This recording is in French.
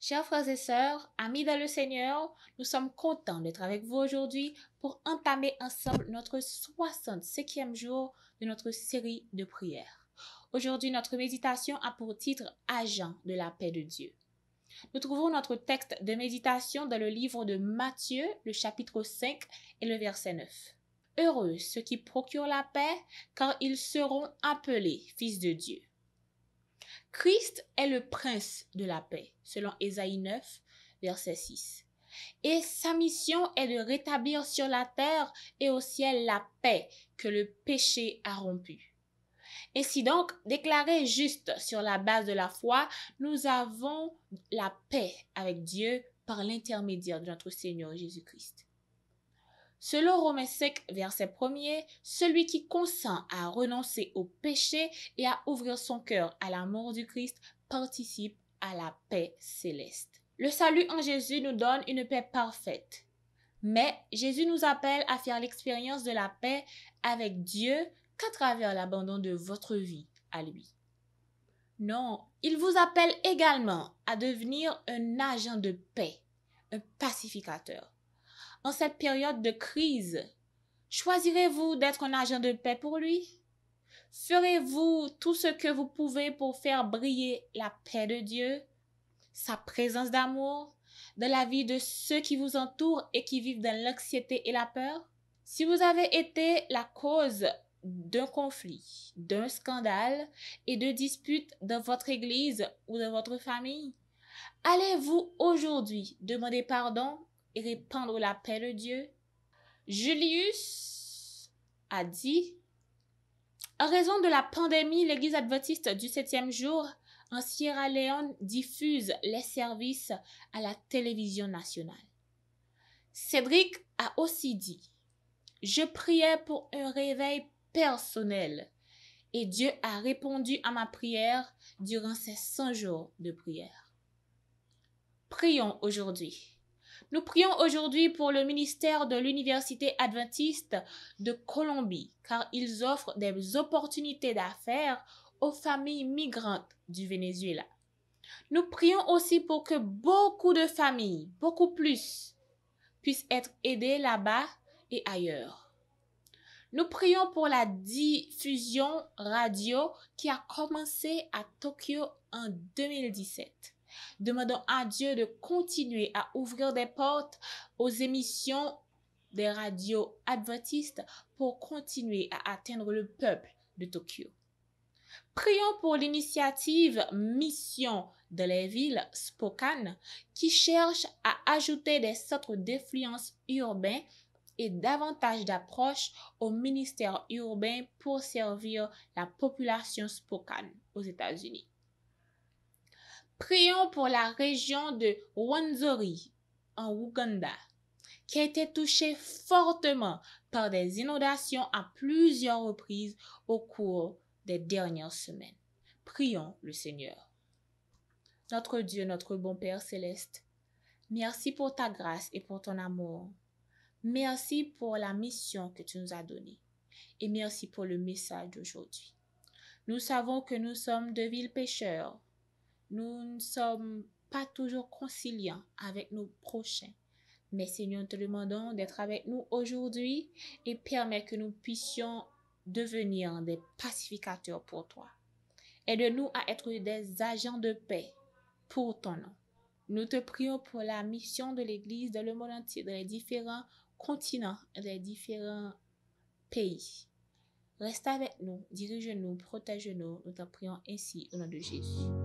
Chers frères et sœurs, amis dans le Seigneur, nous sommes contents d'être avec vous aujourd'hui pour entamer ensemble notre 65e jour de notre série de prières. Aujourd'hui, notre méditation a pour titre Agent de la paix de Dieu. Nous trouvons notre texte de méditation dans le livre de Matthieu, le chapitre 5 et le verset 9. Heureux ceux qui procurent la paix, car ils seront appelés fils de Dieu. Christ est le prince de la paix, selon Ésaïe 9, verset 6. Et sa mission est de rétablir sur la terre et au ciel la paix que le péché a rompue. Ainsi donc, déclaré juste sur la base de la foi, nous avons la paix avec Dieu par l'intermédiaire de notre Seigneur Jésus-Christ. Selon Romains 5, verset 1er, celui qui consent à renoncer au péché et à ouvrir son cœur à l'amour du Christ participe à la paix céleste. Le salut en Jésus nous donne une paix parfaite. Mais Jésus nous appelle à faire l'expérience de la paix avec Dieu qu'à travers l'abandon de votre vie à lui. Non, il vous appelle également à devenir un agent de paix, un pacificateur en cette période de crise, choisirez-vous d'être un agent de paix pour lui Ferez-vous tout ce que vous pouvez pour faire briller la paix de Dieu, sa présence d'amour, dans la vie de ceux qui vous entourent et qui vivent dans l'anxiété et la peur Si vous avez été la cause d'un conflit, d'un scandale et de disputes dans votre église ou dans votre famille, allez-vous aujourd'hui demander pardon répandre la paix de Dieu Julius a dit, en raison de la pandémie, l'Église adventiste du septième jour en Sierra Leone diffuse les services à la télévision nationale. Cédric a aussi dit, je priais pour un réveil personnel et Dieu a répondu à ma prière durant ces 100 jours de prière. Prions aujourd'hui. Nous prions aujourd'hui pour le ministère de l'Université adventiste de Colombie, car ils offrent des opportunités d'affaires aux familles migrantes du Venezuela. Nous prions aussi pour que beaucoup de familles, beaucoup plus, puissent être aidées là-bas et ailleurs. Nous prions pour la diffusion radio qui a commencé à Tokyo en 2017 demandons à Dieu de continuer à ouvrir des portes aux émissions des radios adventistes pour continuer à atteindre le peuple de Tokyo. Prions pour l'initiative Mission de la ville Spokane qui cherche à ajouter des centres d'influence urbains et davantage d'approches au ministère urbain pour servir la population Spokane aux États-Unis. Prions pour la région de Wanzori en Ouganda, qui a été touchée fortement par des inondations à plusieurs reprises au cours des dernières semaines. Prions le Seigneur. Notre Dieu, notre bon Père céleste, merci pour ta grâce et pour ton amour. Merci pour la mission que tu nous as donnée. Et merci pour le message d'aujourd'hui. Nous savons que nous sommes de villes pécheurs nous ne sommes pas toujours conciliants avec nos prochains. Mais Seigneur, nous te demandons d'être avec nous aujourd'hui et permet que nous puissions devenir des pacificateurs pour toi. Aide-nous à être des agents de paix pour ton nom. Nous te prions pour la mission de l'Église dans le monde entier, dans les différents continents, dans les différents pays. Reste avec nous, dirige-nous, protège-nous. Nous te prions ainsi au nom de Jésus.